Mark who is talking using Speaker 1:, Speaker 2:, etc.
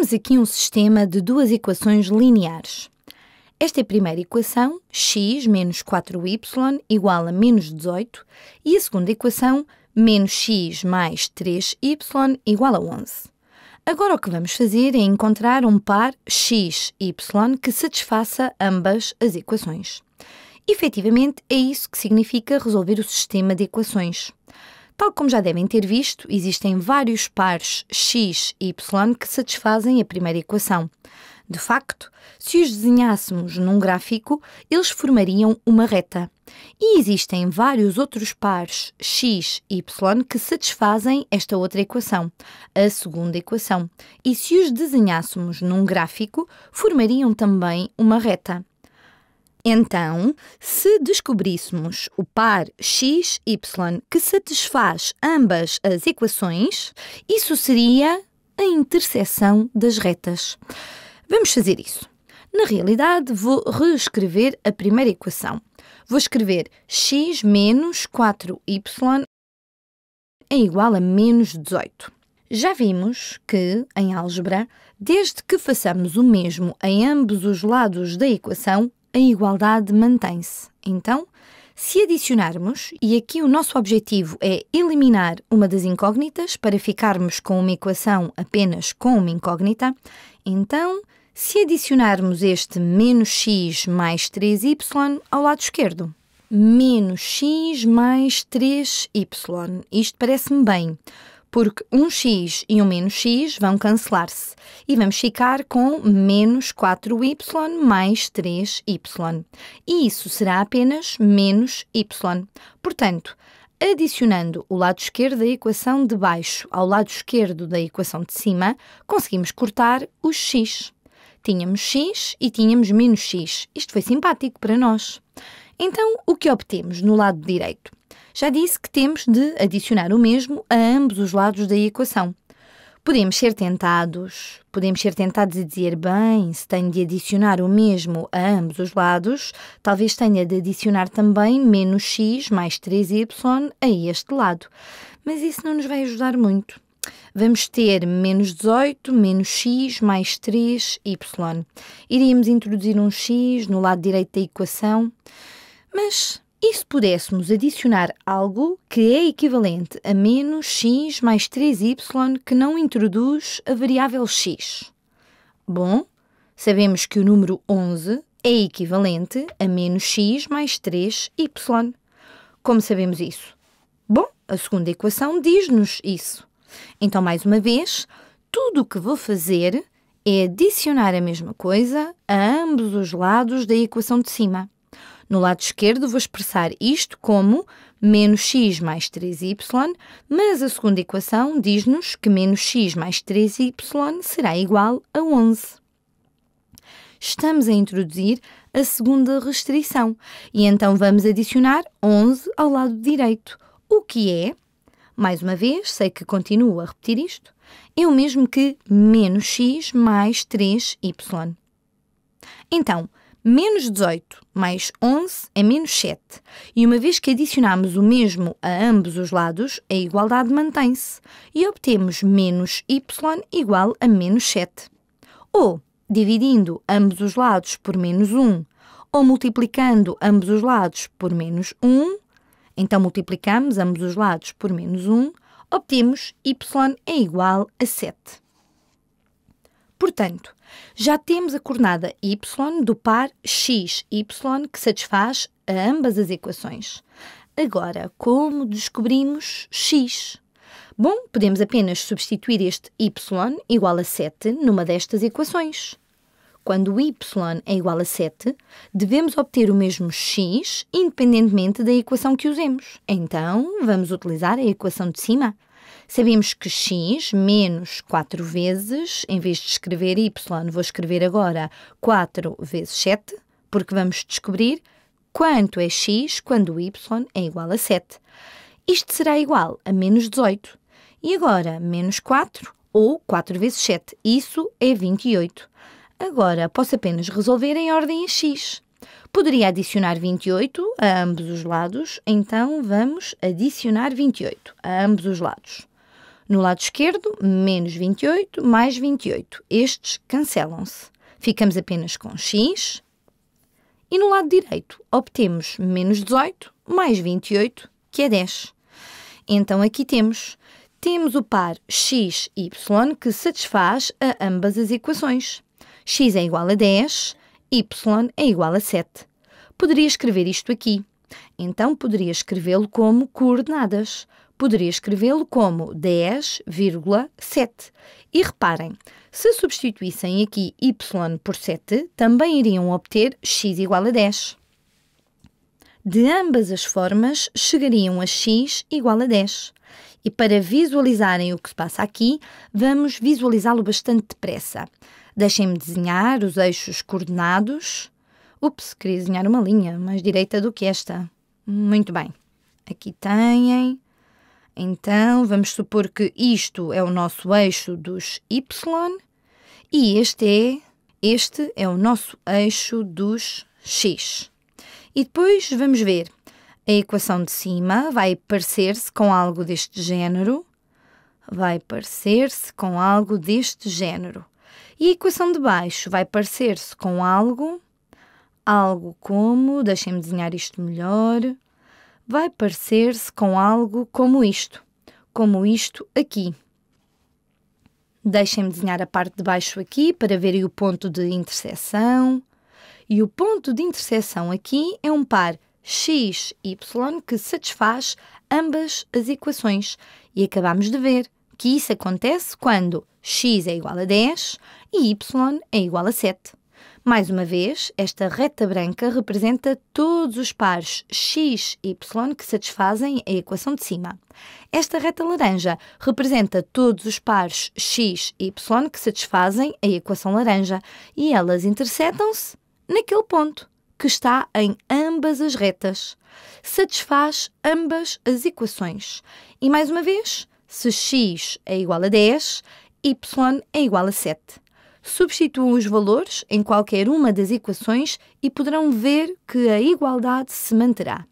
Speaker 1: Temos aqui um sistema de duas equações lineares. Esta é a primeira equação, x menos 4y igual a menos 18, e a segunda equação, menos x mais 3y igual a 11. Agora o que vamos fazer é encontrar um par x, y que satisfaça ambas as equações. Efetivamente, é isso que significa resolver o sistema de equações. Tal como já devem ter visto, existem vários pares x e y que satisfazem a primeira equação. De facto, se os desenhássemos num gráfico, eles formariam uma reta. E existem vários outros pares x e y que satisfazem esta outra equação, a segunda equação. E se os desenhássemos num gráfico, formariam também uma reta. Então, se descobríssemos o par XY que satisfaz ambas as equações, isso seria a interseção das retas. Vamos fazer isso. Na realidade, vou reescrever a primeira equação. Vou escrever x menos 4y é igual a menos 18. Já vimos que, em álgebra, desde que façamos o mesmo em ambos os lados da equação, a igualdade mantém-se. Então, se adicionarmos, e aqui o nosso objetivo é eliminar uma das incógnitas para ficarmos com uma equação apenas com uma incógnita, então, se adicionarmos este menos x mais 3y ao lado esquerdo, menos x mais 3y, isto parece-me bem porque um x e um menos x vão cancelar-se e vamos ficar com menos 4y mais 3y. E isso será apenas menos y. Portanto, adicionando o lado esquerdo da equação de baixo ao lado esquerdo da equação de cima, conseguimos cortar os x. Tínhamos x e tínhamos menos x. Isto foi simpático para nós. Então, o que obtemos no lado direito? Já disse que temos de adicionar o mesmo a ambos os lados da equação. Podemos ser tentados, podemos ser tentados a dizer, bem, se tenho de adicionar o mesmo a ambos os lados, talvez tenha de adicionar também menos x mais 3y a este lado. Mas isso não nos vai ajudar muito. Vamos ter menos 18 menos x mais 3y. Iríamos introduzir um x no lado direito da equação. Mas e se pudéssemos adicionar algo que é equivalente a menos x mais 3y que não introduz a variável x? Bom, sabemos que o número 11 é equivalente a menos x mais 3y. Como sabemos isso? Bom, a segunda equação diz-nos isso. Então, mais uma vez, tudo o que vou fazer é adicionar a mesma coisa a ambos os lados da equação de cima. No lado esquerdo, vou expressar isto como menos x mais 3y, mas a segunda equação diz-nos que menos x mais 3y será igual a 11. Estamos a introduzir a segunda restrição e então vamos adicionar 11 ao lado direito, o que é, mais uma vez, sei que continuo a repetir isto, é o mesmo que menos x mais 3y. Então, Menos 18 mais 11 é menos 7. E uma vez que adicionamos o mesmo a ambos os lados, a igualdade mantém-se e obtemos menos y igual a menos 7. Ou, dividindo ambos os lados por menos 1, ou multiplicando ambos os lados por menos 1, então multiplicamos ambos os lados por menos 1, obtemos y é igual a 7. Portanto, já temos a coordenada y do par x, y que satisfaz a ambas as equações. Agora, como descobrimos x? Bom, podemos apenas substituir este y igual a 7 numa destas equações. Quando y é igual a 7, devemos obter o mesmo x independentemente da equação que usemos. Então, vamos utilizar a equação de cima. Sabemos que x menos 4 vezes, em vez de escrever y, vou escrever agora 4 vezes 7, porque vamos descobrir quanto é x quando y é igual a 7. Isto será igual a menos 18. E agora, menos 4 ou 4 vezes 7, isso é 28. Agora, posso apenas resolver em ordem a x. Poderia adicionar 28 a ambos os lados, então vamos adicionar 28 a ambos os lados. No lado esquerdo, menos 28 mais 28. Estes cancelam-se. Ficamos apenas com x. E no lado direito, obtemos menos 18 mais 28, que é 10. Então aqui temos temos o par x, y que satisfaz a ambas as equações. x é igual a 10 y é igual a 7. Poderia escrever isto aqui. Então poderia escrevê-lo como coordenadas. Poderia escrevê-lo como 10,7. E reparem, se substituíssem aqui y por 7, também iriam obter x igual a 10. De ambas as formas, chegariam a x igual a 10. E para visualizarem o que se passa aqui, vamos visualizá-lo bastante depressa. Deixem-me desenhar os eixos coordenados. Ups, queria desenhar uma linha mais direita do que esta. Muito bem. Aqui têm. Então, vamos supor que isto é o nosso eixo dos Y e este é, este é o nosso eixo dos X. E depois vamos ver. A equação de cima vai parecer-se com algo deste género. Vai parecer-se com algo deste género. E a equação de baixo vai parecer-se com algo, algo como, deixem-me desenhar isto melhor, vai parecer-se com algo como isto, como isto aqui. Deixem-me desenhar a parte de baixo aqui para verem o ponto de interseção. E o ponto de interseção aqui é um par x, y que satisfaz ambas as equações. E acabamos de ver que isso acontece quando x é igual a 10 e y é igual a 7. Mais uma vez, esta reta branca representa todos os pares x e y que satisfazem a equação de cima. Esta reta laranja representa todos os pares x e y que satisfazem a equação laranja e elas intersetam-se naquele ponto que está em ambas as retas. Satisfaz ambas as equações. E mais uma vez, se x é igual a 10, y é igual a 7. Substituam os valores em qualquer uma das equações e poderão ver que a igualdade se manterá.